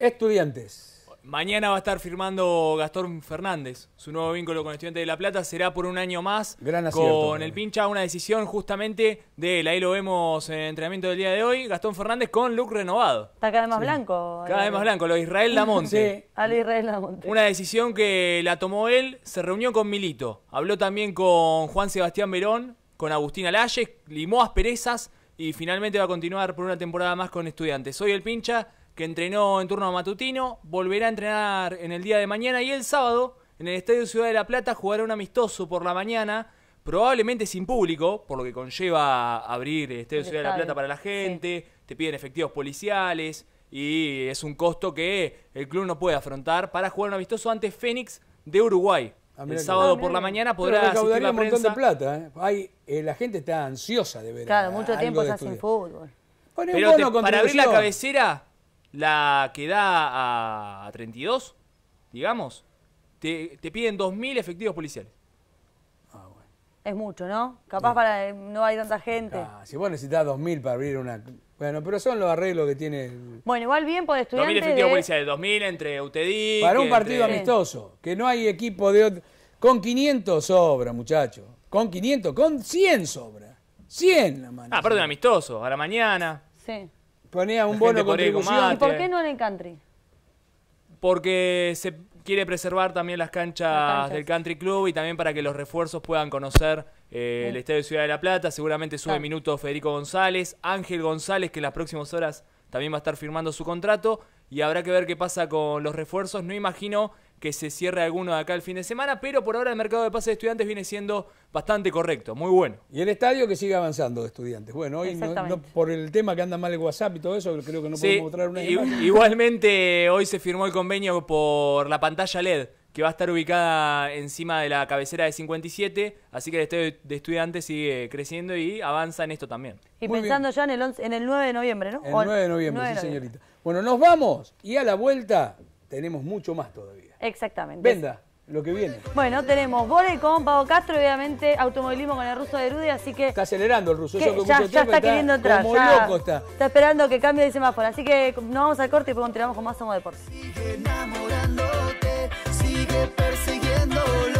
Estudiantes. Mañana va a estar firmando Gastón Fernández. Su nuevo vínculo con Estudiantes de La Plata será por un año más. Gran acierto, con el pincha, una decisión justamente de él. Ahí lo vemos en el entrenamiento del día de hoy. Gastón Fernández con look renovado. Está cada vez más blanco. Cada vez eh. más blanco. Lo de Israel Lamonte. sí, a lo Israel Lamonte. Una decisión que la tomó él. Se reunió con Milito. Habló también con Juan Sebastián Verón, con Agustín Alayes. Limó perezas, y finalmente va a continuar por una temporada más con Estudiantes. Hoy el pincha que entrenó en turno matutino, volverá a entrenar en el día de mañana y el sábado en el Estadio Ciudad de La Plata jugará un amistoso por la mañana, probablemente sin público, por lo que conlleva abrir el Estadio Ciudad de La Plata para la gente, te piden efectivos policiales y es un costo que el club no puede afrontar para jugar un amistoso ante Fénix de Uruguay. Ah, el sábado por la mañana podrá asistir la prensa. un plata. ¿eh? Hay, eh, la gente está ansiosa de ver. Claro, mucho tiempo está sin fútbol. Pero para abrir la cabecera la que da a 32, digamos, te, te piden 2.000 efectivos policiales. Ah, es mucho, ¿no? Capaz para eh, no hay tanta gente. Ah, si vos necesitas 2.000 para abrir una... Bueno, pero son los arreglos que tiene... Bueno, igual bien por pues, estudiantes 2.000 efectivos policiales, 2.000 entre UTEDI... Para un partido amistoso, que no hay equipo de... Con 500 sobra, muchachos. Con 500, con 100 sobra. 100 la mañana. Ah, aparte amistoso, a la mañana. Sí. Ponía un bono contribución. ¿Y por qué no en el country? Porque se quiere preservar también las canchas, del country club y también para que los refuerzos puedan conocer eh, el Estadio de Ciudad de la Plata. Seguramente sube Minuto Federico González, Ángel González, que en las próximas horas también va a estar firmando su contrato. Y habrá que ver qué pasa con los refuerzos. No imagino que se cierre alguno de acá el fin de semana, pero por ahora el mercado de pases de estudiantes viene siendo bastante correcto, muy bueno. Y el estadio que sigue avanzando de estudiantes. Bueno, hoy no, por el tema que anda mal el WhatsApp y todo eso, creo que no podemos mostrar una Igualmente, hoy se firmó el convenio por la pantalla LED que va a estar ubicada encima de la cabecera de 57, así que el estadio de estudiantes sigue creciendo y avanza en esto también. Y pensando ya en el, en el 9 de noviembre, ¿no? El 9 de noviembre, sí, señorita. Bueno, nos vamos y a la vuelta tenemos mucho más todavía. Exactamente. Venda lo que viene. Bueno, tenemos volei con Pablo Castro, obviamente automovilismo con el ruso de así que... Está acelerando el ruso, ya, está, queriendo entrar, está. esperando que cambie de semáforo, así que nos vamos al corte y continuamos con más Somos Deportes. Sigue enamorándote, sigue persiguiéndolo.